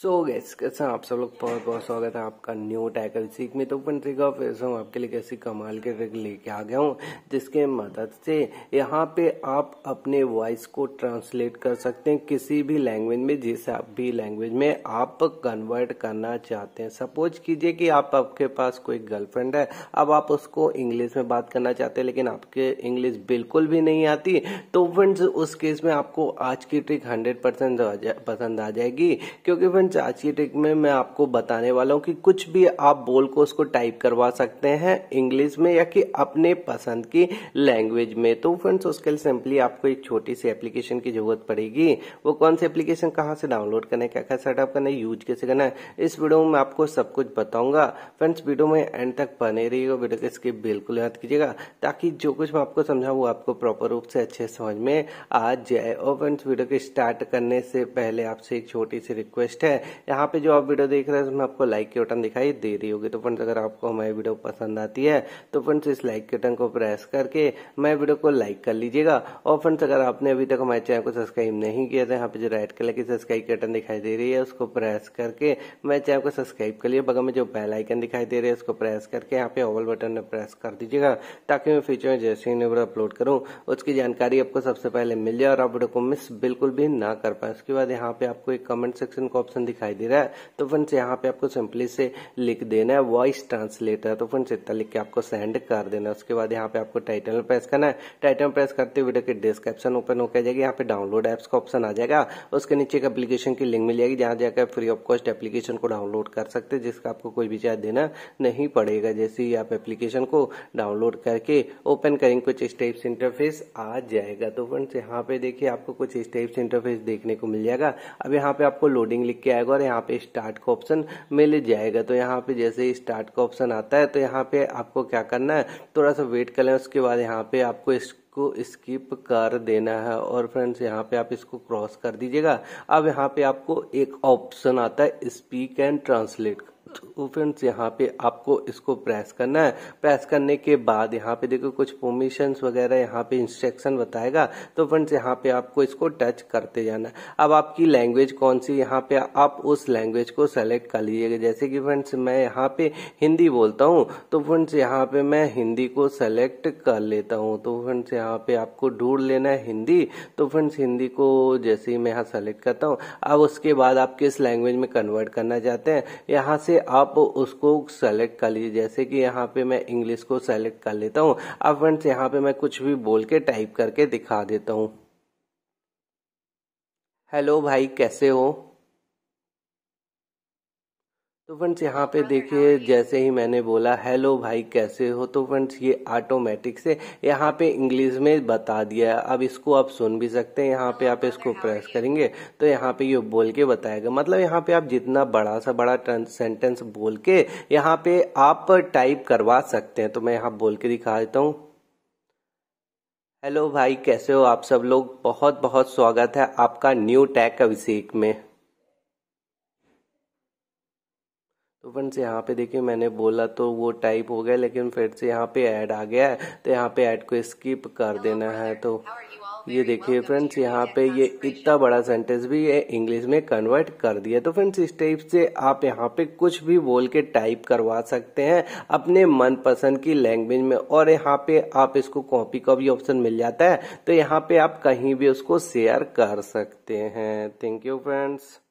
सो so gas कैसा आप सब लोग बहुत बहुत स्वागत है आपका न्यू टैकल सीख में तो अपन ट्रिक ऑफ हूँ आपके लिए कैसी कमाल के ट्रिक लेके आ गया हूँ जिसके मदद से यहाँ पे आप अपने वॉइस को ट्रांसलेट कर सकते हैं किसी भी लैंग्वेज में जिस आप भी लैंग्वेज में आप कन्वर्ट करना चाहते हैं सपोज कीजिए कि आप आपके पास कोई गर्लफ्रेंड है अब आप उसको इंग्लिश में बात करना चाहते हैं लेकिन आपके इंग्लिश बिल्कुल भी नहीं आती तो फ्रेंड्स उस केस में आपको आज की ट्रिक हंड्रेड पसंद आ जाएगी क्योंकि फ्रेंड्स आज की टेक में मैं आपको बताने वाला हूँ कि कुछ भी आप बोल को उसको टाइप करवा सकते हैं इंग्लिश में या कि अपने पसंद की लैंग्वेज में तो फ्रेंड्स उसके लिए सिंपली आपको एक छोटी सी एप्लीकेशन की जरूरत पड़ेगी वो कौन सी एप्लीकेशन कहाँ से डाउनलोड करना है क्या क्या सेटअप करना है यूज कैसे करना है इस वीडियो में आपको सब कुछ बताऊंगा फ्रेंड्स वीडियो में एंड तक बने रहिएगा वीडियो के स्किप बिल्कुल याद कीजिएगा ताकि जो कुछ मैं आपको समझा वो आपको प्रॉपर रूप से अच्छे समझ में आ जाए और फ्रेंड्स वीडियो के स्टार्ट करने से पहले आपसे एक छोटी सी रिक्वेस्ट है यहाँ पे जो आप वीडियो देख रहे हैं उसमें आपको लाइक के बटन दिखाई दे रही होगी तो फ्रेंड्स अगर आपको हमारी वीडियो पसंद आती है तो फ्रेंड्स इस लाइक के बटन को प्रेस करके मैं वीडियो को लाइक कर लीजिएगा और फ्रेंड्स अगर आपने अभी तक हमारे चैनल को सब्सक्राइब नहीं किया तो यहाँ पे जो रेड कलर की सब्सक्राइब के बटन दिखाई दे रही है उसको प्रेस करके मैं चैनल को सब्सक्राइब कर लिया बगल में जो बेल आइकन दिखाई दे रही है उसको प्रेस करके यहाँ पे ओवल बटन में प्रेस कर दीजिएगा ताकि मैं फ्यूचर में जैसे ही वीडियो अपलोड करूँ उसकी जानकारी आपको सबसे पहले मिल जाए और आप वीडियो को मिस बिल्कुल भी ना कर पाए उसके बाद यहाँ पे आपको एक कमेंट सेक्शन का ऑप्शन दिखाई दे रहा है तो फ्रेंड्स यहाँ पे आपको सिंपली से लिख देना है वॉइस ट्रांसलेटर तो फ्रेंड्स इतना लिख के आपको सेंड कर देना उसके बाद यहाँ पे आपको टाइटल प्रेस करना है टाइटल प्रेस करते हुए वीडियो के डिस्क्रिप्शन ओपन होकर जाएगी यहाँ पे डाउनलोड एप्स का ऑप्शन आ जाएगा उसके नीचे एक एप्लीकेशन की लिंक मिल जाएगी जहाँ जाकर फ्री ऑफ कॉस्ट एप्लीकेशन को डाउनलोड कर सकते हैं जिसका आपको कोई भी चार्ज देना नहीं पड़ेगा जैसे ही आप एप्लीकेशन को डाउनलोड करके ओपन करेंगे कुछ स्टेप्स इंटरफेस आ जाएगा तो फ्रेंड्स यहाँ पे देखिए आपको कुछ स्टेप्स इंटरफेस देखने को मिल जाएगा अब यहाँ पे आपको लोडिंग लिख के जाएगा और यहाँ पे स्टार्ट का ऑप्शन मिल जाएगा तो यहाँ पे जैसे ही स्टार्ट का ऑप्शन आता है तो यहाँ पे आपको क्या करना है थोड़ा सा वेट कर लें उसके बाद यहाँ पे आपको इसको स्किप कर देना है और फ्रेंड्स यहाँ पे आप इसको क्रॉस कर दीजिएगा अब यहाँ पे आपको एक ऑप्शन आता है स्पीक एंड ट्रांसलेट तो फ्रेंड्स यहाँ पे आपको इसको प्रेस करना है प्रेस करने के बाद यहाँ पे देखो कुछ परमिशन वगैरह यहाँ पे इंस्ट्रक्शन बताएगा तो फ्रेंड्स यहाँ पे आपको इसको टच करते जाना है अब आपकी लैंग्वेज कौन सी यहाँ पे आप उस लैंग्वेज को सेलेक्ट कर लीजिएगा जैसे कि फ्रेंड्स मैं यहाँ पे हिंदी बोलता हूँ तो फ्रेंड्स यहाँ पे मैं हिंदी को सेलेक्ट कर लेता हूँ तो फ्रेंड्स यहाँ पे आपको ढूंढ लेना है हिंदी तो फ्रेंड्स हिंदी को जैसे ही मैं यहाँ सेलेक्ट करता हूँ अब उसके बाद आप किस लैंग्वेज में कन्वर्ट करना चाहते हैं यहाँ से आप उसको सेलेक्ट कर लीजिए जैसे कि यहाँ पे मैं इंग्लिश को सेलेक्ट कर लेता हूँ अब फ्रेंड्स यहाँ पे मैं कुछ भी बोल के टाइप करके दिखा देता हूँ हेलो भाई कैसे हो तो फ्रेंड्स यहाँ पे हाँ, तो देखिए जैसे ही मैंने बोला हेलो भाई कैसे हो तो फ्रेंड्स ये ऑटोमेटिक से यहाँ पे इंग्लिश में बता दिया है अब इसको आप सुन भी सकते हैं यहाँ पे हाँ, आप तो इसको प्रेस करेंगे तो यहाँ पे ये बोल के बताएगा मतलब यहाँ पे आप जितना बड़ा सा बड़ा सेंटेंस बोल के यहाँ पे आप टाइप करवा सकते हैं तो मैं यहाँ बोल के दिखा देता हूँ हेलो भाई कैसे हो आप सब लोग बहुत बहुत स्वागत है आपका न्यू टैक अभिषेक में तो फ्रेंड्स यहाँ पे देखिए मैंने बोला तो वो टाइप हो गया लेकिन फिर से यहाँ पे ऐड आ गया है तो यहाँ पे ऐड को स्किप कर देना है तो ये देखिए फ्रेंड्स यहाँ पे ये इतना बड़ा सेंटेंस भी ये इंग्लिश में कन्वर्ट कर दिया तो फ्रेंड्स इस टाइप से आप यहाँ पे कुछ भी बोल के टाइप करवा सकते हैं अपने मन पसंद की लैंग्वेज में और यहाँ पे आप इसको कॉपी का भी ऑप्शन मिल जाता है तो यहाँ पे आप कहीं भी उसको शेयर कर सकते हैं थैंक यू फ्रेंड्स